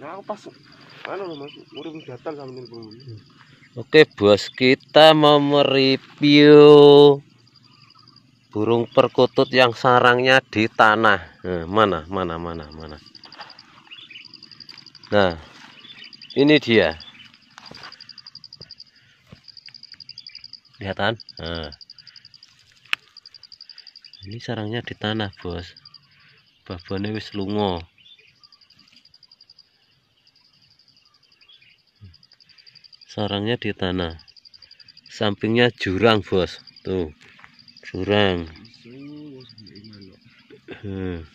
aku pas Mas, datang sama Oke, bos, kita mau mereview burung perkutut yang sarangnya di tanah. Nah, mana? Mana? Mana? Mana? Nah, ini dia. Lihatan? Nah. Eh. Ini sarangnya di tanah, bos. Babonewis wis lungo sarangnya di tanah sampingnya jurang bos tuh jurang hmm.